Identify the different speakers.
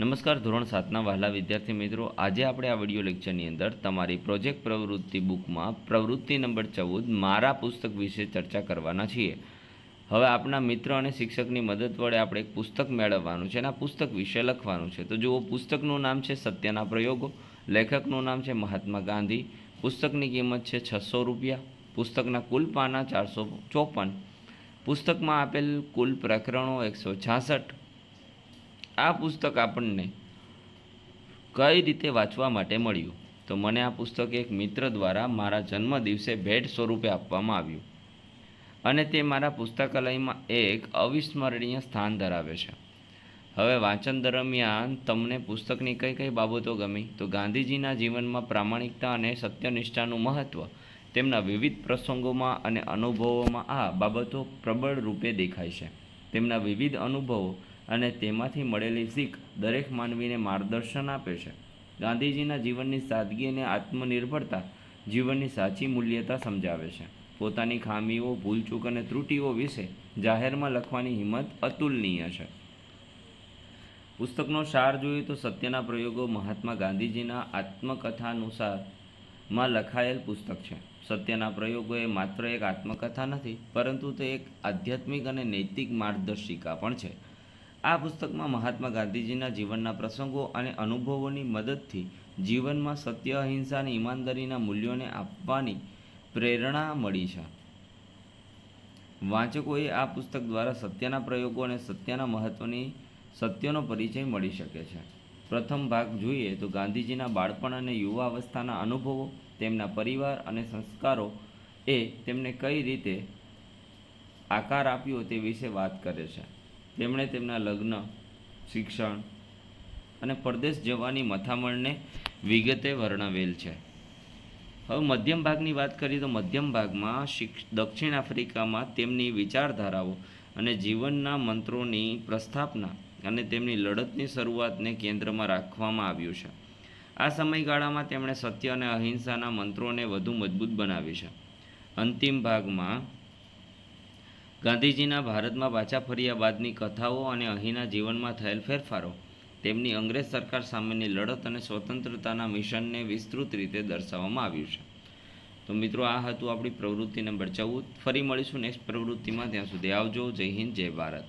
Speaker 1: નમસ્કાર ધોરણ સાતના વહાલા વિદ્યાર્થી મિત્રો આજે આપણે આ વિડીયો લેક્ચરની અંદર તમારી પ્રોજેક્ટ પ્રવૃત્તિ બુકમાં પ્રવૃત્તિ નંબર ચૌદ મારા પુસ્તક વિશે ચર્ચા કરવાના છીએ હવે આપણા મિત્ર અને શિક્ષકની મદદ વડે આપણે એક પુસ્તક મેળવવાનું છે અને આ પુસ્તક વિશે લખવાનું છે તો જુઓ પુસ્તકનું નામ છે સત્યના પ્રયોગો લેખકનું નામ છે મહાત્મા ગાંધી પુસ્તકની કિંમત છે છસો રૂપિયા પુસ્તકના કુલ પાના ચારસો ચોપન પુસ્તકમાં આપેલ કુલ પ્રકરણો એકસો છાસઠ આ પુસ્તક આપણને કઈ રીતે વાંચવા માટે મળ્યું તો મને આ પુસ્તક એક મિત્ર દ્વારા મારા જન્મદિવસે ભેટ સ્વરૂપે આપવામાં આવ્યું અને તે મારા પુસ્તકાલયમાં એક અવિસ્મરણીય સ્થાન ધરાવે છે હવે વાંચન દરમિયાન તમને પુસ્તકની કઈ કઈ બાબતો ગમી તો ગાંધીજીના જીવનમાં પ્રામાણિકતા અને સત્યનિષ્ઠાનું મહત્ત્વ તેમના વિવિધ પ્રસંગોમાં અને અનુભવોમાં આ બાબતો પ્રબળ રૂપે દેખાય છે તેમના વિવિધ અનુભવો અને તેમાંથી મળેલી શીખ દરેક માનવીને માર્ગદર્શન આપે છે ગાંધીજીના જીવનની સાદગી અને આત્મનિર્ભરતા જીવનની સાચી મૂલ્યતા સમજાવે છે પોતાની ખામીઓ ભૂલચૂક અને ત્રુટિઓ વિશે જાહેરમાં લખવાની હિંમત અતુલનીય છે પુસ્તકનો સાર જોઈએ તો સત્યના પ્રયોગો મહાત્મા ગાંધીજીના આત્મકથા અનુસારમાં લખાયેલ પુસ્તક છે સત્યના પ્રયોગો એ માત્ર એક આત્મકથા નથી પરંતુ તે એક આધ્યાત્મિક અને નૈતિક માર્ગદર્શિકા પણ છે આ પુસ્તકમાં મહાત્મા ગાંધીજીના જીવનના પ્રસંગો અને અનુભવોની મદદથી જીવનમાં સત્ય અહિંસા અને ઈમાનદારીના મૂલ્યોને આપવાની પ્રેરણા મળી છે વાંચકોએ આ પુસ્તક દ્વારા સત્યના પ્રયોગો અને સત્યના મહત્વની સત્યનો પરિચય મળી શકે છે પ્રથમ ભાગ જોઈએ તો ગાંધીજીના બાળપણ અને યુવા અવસ્થાના અનુભવો તેમના પરિવાર અને સંસ્કારો એ તેમને કઈ રીતે આકાર આપ્યો તે વિશે વાત કરે છે તેમણે તેમના લગ્ન શિક્ષણ અને પરદેશ જવાની મથામણને વિગતે વર્ણવેલ છે હવે મધ્યમ ભાગની વાત કરીએ તો મધ્યમ ભાગમાં દક્ષિણ આફ્રિકામાં તેમની વિચારધારાઓ અને જીવનના મંત્રોની પ્રસ્થાપના અને તેમની લડતની શરૂઆતને કેન્દ્રમાં રાખવામાં આવ્યું છે આ સમયગાળામાં તેમણે સત્ય અને અહિંસાના મંત્રોને વધુ મજબૂત બનાવી છે અંતિમ ભાગમાં ગાંધીજીના ભારતમાં પાછા ફર્યા બાદની કથાઓ અને અહીંના જીવનમાં થયેલ ફેરફારો તેમની અંગ્રેજ સરકાર સામેની લડત અને સ્વતંત્રતાના મિશનને વિસ્તૃત રીતે દર્શાવવામાં આવ્યું છે તો મિત્રો આ હતું આપણી પ્રવૃત્તિને બચાવવું ફરી મળીશું નેક્સ્ટ પ્રવૃત્તિમાં ત્યાં સુધી આવજો જય હિન્દ જય ભારત